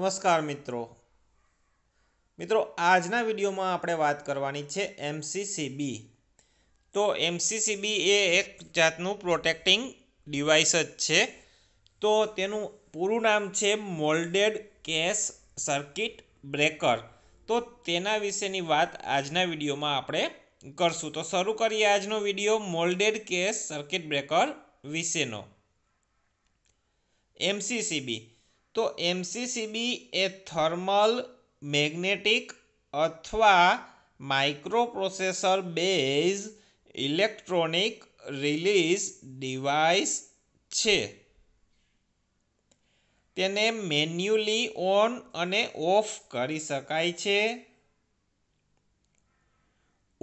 નમસ્કાર મિત્રો મિત્રો આજના વિડીયોમાં આપણે વાત કરવાની છે એમસીસીબી તો એમસીસીબી એ એક જાતનું પ્રોટેક્ટિંગ ડિવાઇસ જ છે તો તેનું પૂરું નામ છે મોલ્ડેડ કેસ સર્કિટ બ્રેકર તો તેના વિશેની વાત આજના વિડીયોમાં આપણે કરશું તો શરૂ કરીએ આજનો video moulded case circuit breaker વિશેનો એમસીસીબી તો એમસીસીબી એ થર્મલ મેગ્નેટિક અથવા microprocessor base electronic release device છે તેને મેન્યુલી ઓન અને ઓફ કરી શકાય છે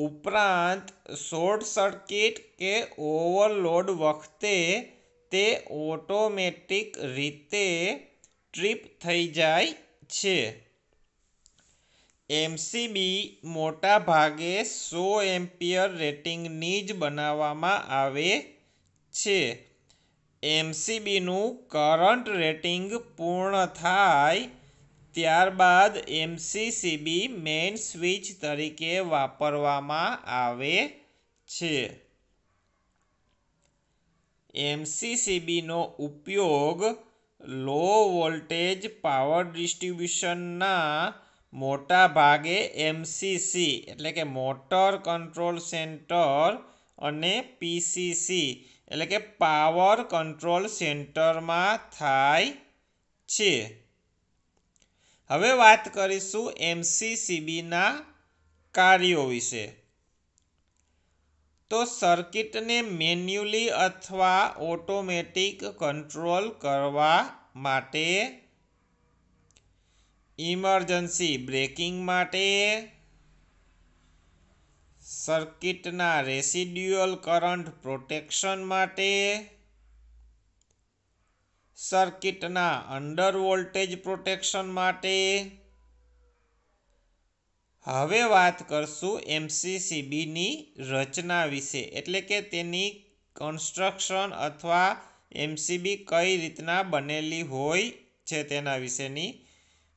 ઉપરાંત શોર્ટ સર્કિટ કે ઓવરલોડ વખતે તે ઓટોમેટિક રીતે ટ્રીપ થઈ જાય છે એમસીબી મોટા ભાગે સો એમ્પિયર રેટિંગની જ બનાવવામાં આવે છે એમસીબીનું કરંટ રેટિંગ પૂર્ણ થાય ત્યારબાદ એમસીસીબી મેઇન સ્વિચ તરીકે વાપરવામાં આવે છે એમસીસીબીનો ઉપયોગ લો વોલ્ટેજ પાવર ડિસ્ટ્રિબ્યુશનના મોટા ભાગે એમસીસી એટલે કે મોટર કંટ્રોલ સેન્ટર અને પીસીસી એટલે કે પાવર કંટ્રોલ સેન્ટરમાં થાય છે હવે વાત કરીશું એમસીસીબીના કાર્યો વિશે તો સર્કિટને મેન્યુલી અથવા ઓટોમેટિક કંટ્રોલ કરવા માટે ઇમરજન્સી બ્રેકિંગ માટે સર્કિટના રેસિડ્યુઅલ કરંટ પ્રોટેક્શન માટે સર્કિટના અંડર વોલ્ટેજ પ્રોટેક્શન માટે હવે વાત કરશું એમસીસીબીની રચના વિશે એટલે કે તેની કન્સ્ટ્રક્શન અથવા એમસીબી કઈ રીતના બનેલી હોય છે તેના વિશેની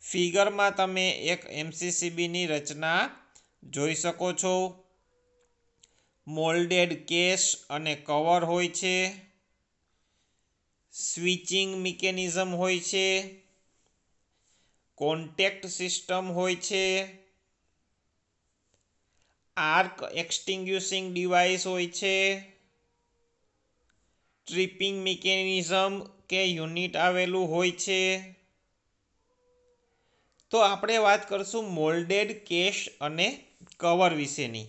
ફિગરમાં તમે એક એમસીસીબીની રચના જોઈ શકો છો મોલ્ડેડ કેશ અને કવર હોય છે સ્વિચિંગ મિકેનિઝમ હોય છે કોન્ટેક્ટ સિસ્ટમ હોય છે આર્ક એક્સટિંગ્યુશિંગ ડિવાઇસ હોય છે ટ્રીપિંગ મિકેનિઝમ કે યુનિટ આવેલું હોય છે તો આપણે વાત કરશું મોલ્ડેડ કેશ અને કવર વિશેની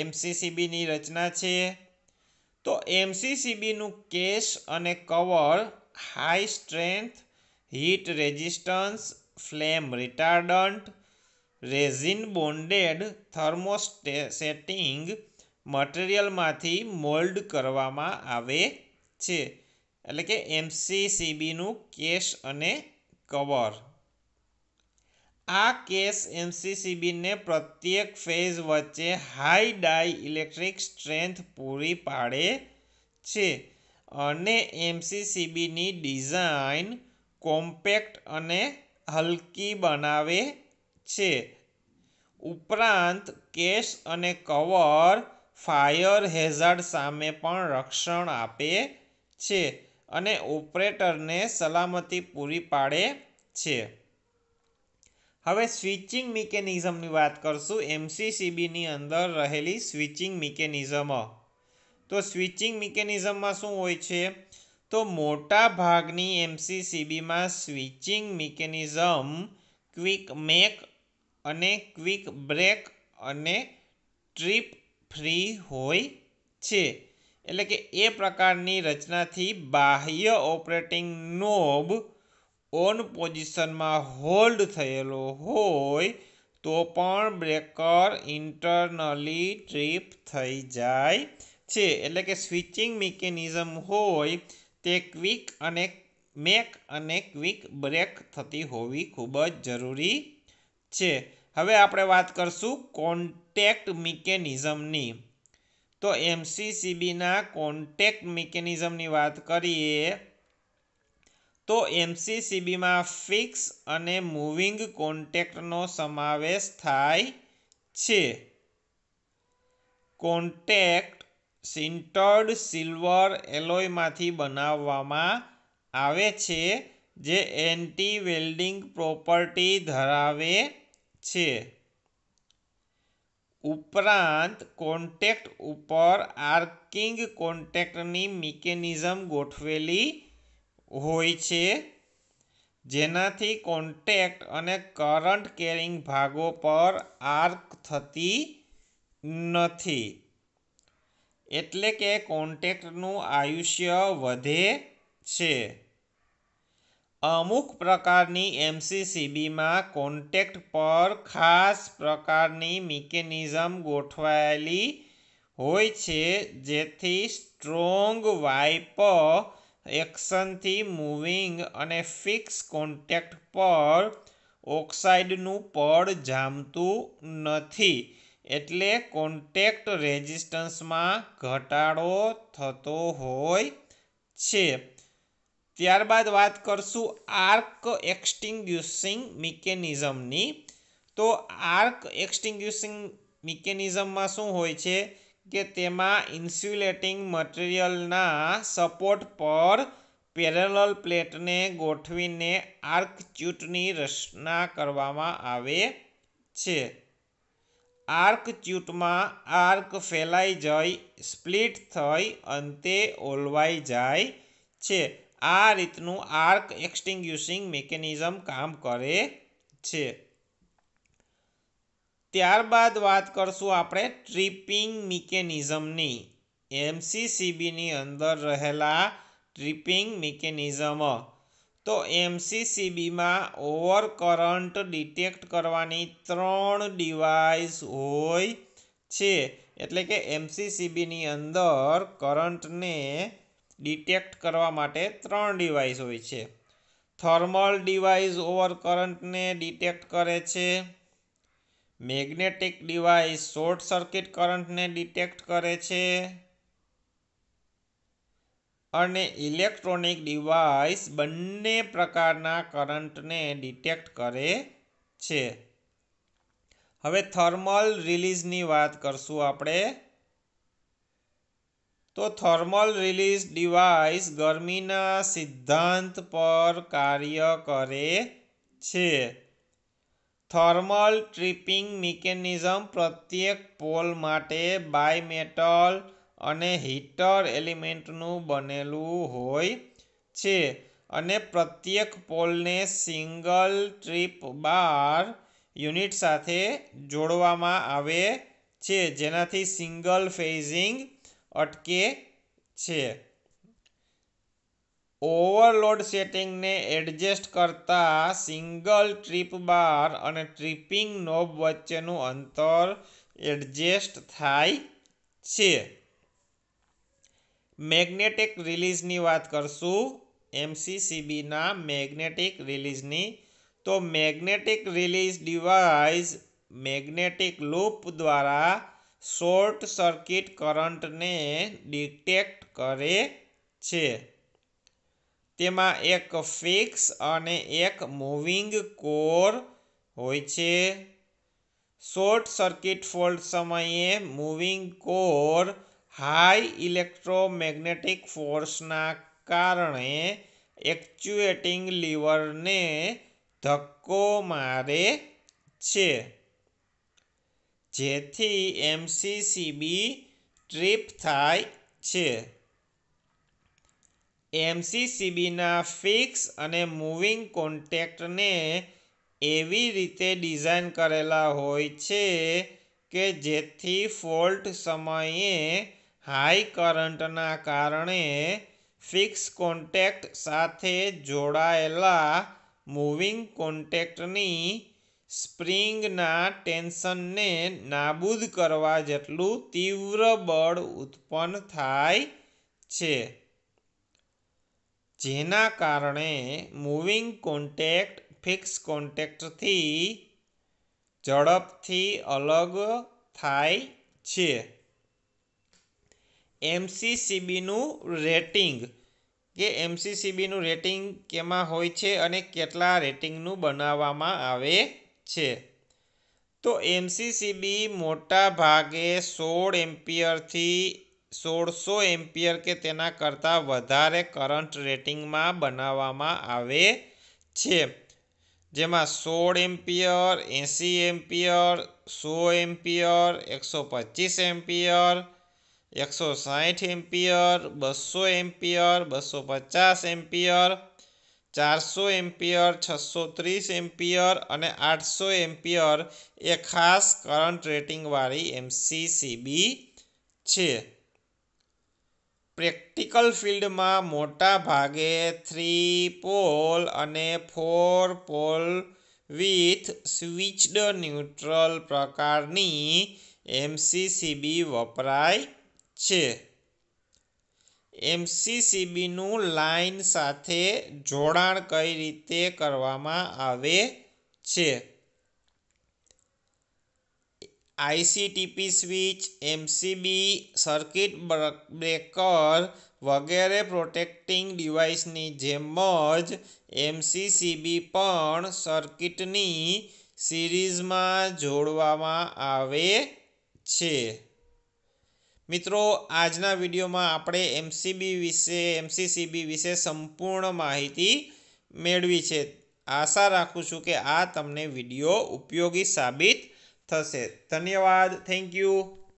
એમસીસીબીની રચના છે તો એમસીસીબીનું કેશ અને cover high strength heat resistance flame retardant resin bonded thermosetting મટીરિયલમાંથી મોલ્ડ કરવામાં આવે છે એટલે કે એમસીસીબીનું કેશ અને કવર આ કેસ એમસીસીબીને પ્રત્યેક ફેઝ વચ્ચે હાઈ ડાય ઇલેક્ટ્રિક સ્ટ્રેન્થ પૂરી પાડે છે અને એમસીસીબીની ડિઝાઇન કોમ્પેક્ટ અને હલકી બનાવે છે ઉપરાંત કેશ અને કવર ફાયર હેઝાર્ડ સામે પણ રક્ષણ આપે છે અને ઓપરેટરને સલામતી પૂરી પાડે છે હવે સ્વિચિંગ મિકેનિઝમની વાત કરશું એમસીસીબીની અંદર રહેલી સ્વિચિંગ મિકેનિઝમ તો સ્વિચિંગ મિકેનિઝમમાં શું હોય છે તો મોટા ભાગની એમસીસીબીમાં સ્વિચિંગ મિકેનિઝમ ક્વિક મેક અને ક્વિક બ્રેક અને ટ્રીપ ફ્રી હોય છે એટલે કે એ પ્રકારની રચનાથી બાહ્ય ઓપરેટિંગ નોબ ઓન પોઝિશનમાં હોલ્ડ થયેલો હોય તો પણ બ્રેકર ઇન્ટરનલી ટ્રીપ થઈ જાય છે એટલે કે સ્વિચિંગ મિકેનિઝમ હોય તે ક્વિક અને મેક અને ક્વિક બ્રેક થતી હોવી ખૂબ જ જરૂરી છે હવે આપણે વાત કરશું કોન્ટેક્ટ મિકેનિઝમની તો એમસીસીબીના કોન્ટેક્ટ મિકેનિઝમની વાત કરીએ તો એમસીસીબીમાં ફિક્સ અને મૂવિંગ કોન્ટેક્ટનો સમાવેશ થાય છે કોન્ટેક્ટ સિન્ટર્ડ સિલ્વર એલોયમાંથી બનાવવામાં આવે છે જે એન્ટી વેલ્ડિંગ પ્રોપર્ટી ધરાવે છે ઉપરાંત કોન્ટેક્ટ ઉપર આર્કિંગ કોન્ટેક્ટની મિકેનિઝમ ગોઠવેલી હોય છે જેનાથી કોન્ટેક્ટ અને કરંટ કેરિંગ ભાગો પર આર્ક થતી નથી એટલે કે કોન્ટેક્ટનું આયુષ્ય વધે છે અમુક પ્રકારની એમસીસીબીમાં કોન્ટેક્ટ પર ખાસ પ્રકારની મિકેનિઝમ ગોઠવાયેલી હોય છે જેથી સ્ટ્રોંગ વાઇપ એક્શનથી મૂવિંગ અને ફિક્સ કોન્ટેક્ટ પર ઓક્સાઇડનું પડ જામતું નથી એટલે કોન્ટેક્ટ રેઝિસ્ટન્સમાં ઘટાડો થતો હોય છે ત્યારબાદ વાત કરશું આર્ક એક્સટિંગ્યુશિંગ મિકેનિઝમની તો આર્ક એક્સટિંગ્યુશિંગ મિકેનિઝમમાં શું હોય છે કે તેમાં ઇન્સ્યુલેટિંગ મટીરિયલના સપોર્ટ પર પેરેલલ પ્લેટને ગોઠવીને આર્કચ્યુટની રચના કરવામાં આવે છે આર્કચ્યુટમાં આર્ક ફેલાઈ જઈ સ્પ્લિટ થઈ અંતે ઓલવાઈ જાય છે આ રીતનું આર્ક એક્સટિંગ્યુશિંગ મિકેનિઝમ કામ કરે છે ત્યારબાદ વાત કરશું આપણે ટ્રીપિંગ મિકેનિઝમની એમસીસીબીની અંદર રહેલા ટ્રીપિંગ મિકેનિઝમ તો એમસીસીબીમાં ઓવર કરંટ ડિટેક્ટ કરવાની ત્રણ ડિવાઇસ હોય છે એટલે કે એમસીસીબીની અંદર કરંટને ડિટેક્ટ કરવા માટે ત્રણ ડિવાઇસ હોય છે થર્મલ ડિવાઇસ ઓવર કરંટને ડિટેક્ટ કરે છે મેગ્નેટિક ડિવાઇસ શોર્ટ સર્કિટ કરંટને ડિટેક્ટ કરે છે અને ઇલેક્ટ્રોનિક ડિવાઇસ બંને પ્રકારના કરંટને ડિટેક્ટ કરે છે હવે થર્મલ રિલીઝની વાત કરશું આપણે તો થર્મલ રિલીઝ ડિવાઇસ ગરમીના સિદ્ધાંત પર કાર્ય કરે છે થર્મલ ટ્રિપિંગ મિકેનિઝમ પ્રત્યેક પોલ માટે બાયમેટલ અને હીટર એલિમેન્ટનું બનેલું હોય છે અને પ્રત્યેક પોલને સિંગલ ટ્રીપ બાર યુનિટ સાથે જોડવામાં આવે છે જેનાથી સિંગલ ફેઝિંગ અટકે છે ઓવરલોડ સેટિંગને એડજસ્ટ કરતા સિંગલ ટ્રીપ બાર અને ટ્રિપિંગ નોબ વચ્ચેનું અંતર એડજસ્ટ થાય છે મેગ્નેટિક રિલીઝની વાત કરશું એમસીસીબીના મેગ્નેટિક રિલીઝની તો magnetic release device magnetic loop દ્વારા શોર્ટ સર્કિટ કરંટને ડિટેક્ટ કરે છે તેમાં એક ફિક્સ અને એક મૂવિંગ કોર હોય છે શોર્ટ સર્કિટ ફોલ્ટ સમયે મૂવિંગ કોર હાઈ ઇલેક્ટ્રોમેગ્નેટિક ફોર્સના કારણે એક્ચ્યુએટિંગ લીવરને ધક્કો મારે છે જેથી એમસીસીબી ટ્રીપ થાય છે એમસીસીબીના ફિક્સ અને મૂવિંગ કોન્ટેક્ટને એવી રીતે ડિઝાઇન કરેલા હોય છે કે જેથી ફોલ્ટ સમયે હાઈ કરંટના કારણે ફિક્સ કોન્ટેક્ટ સાથે જોડાયેલા મૂવિંગ કોન્ટેક્ટની સ્પ્રિંગના ટેન્શનને નાબૂદ કરવા જેટલું તીવ્ર બળ ઉત્પન્ન થાય છે જેના કારણે મૂવિંગ કોન્ટેક્ટ ફિક્સ કોન્ટેક્ટથી ઝડપથી અલગ થાય છે એમસીસીબીનું રેટિંગ કે એમસીસીબીનું રેટિંગ કેમાં હોય છે અને કેટલા રેટિંગનું બનાવવામાં આવે છે તો એમસીસીબી મોટા ભાગે સોળ એમ્પિયરથી સોળસો એમ્પિયર કે તેના કરતાં વધારે કરંટ રેટિંગમાં બનાવવામાં આવે છે જેમાં સોળ એમ્પિયર એંસી એમ્પિયર સો એમ્પિયર એકસો પચીસ એમ્પિયર એકસો સાઠ એમ્પિયર બસો એમ્પિયર બસો પચાસ એમ્પિયર ચારસો એમ્પિયર છસો ત્રીસ એમ્પિયર અને આઠસો એમ્પિયર એ ખાસ કરંટ રેટિંગવાળી એમસીસીબી છે પ્રેક્ટિકલ ફિલ્ડમાં મોટા ભાગે થ્રી પોલ અને four pole with switched neutral પ્રકારની એમસીસીબી વપરાય છે એમસીસીબીનું લાઇન સાથે જોડાણ કઈ રીતે કરવામાં આવે છે ICTP switch MCB circuit breaker વગેરે પ્રોટેક્ટિંગ ડિવાઇસની જેમ જ એમસીસીબી પણ સર્કિટની સિરીઝમાં જોડવામાં આવે છે મિત્રો આજના વિડીયોમાં આપણે એમસીબી વિશે એમસીસીબી વિશે સંપૂર્ણ માહિતી મેળવી છે આશા રાખું છું કે આ તમને વિડીયો ઉપયોગી સાબિત થશે ધન્યવાદ થેન્ક યુ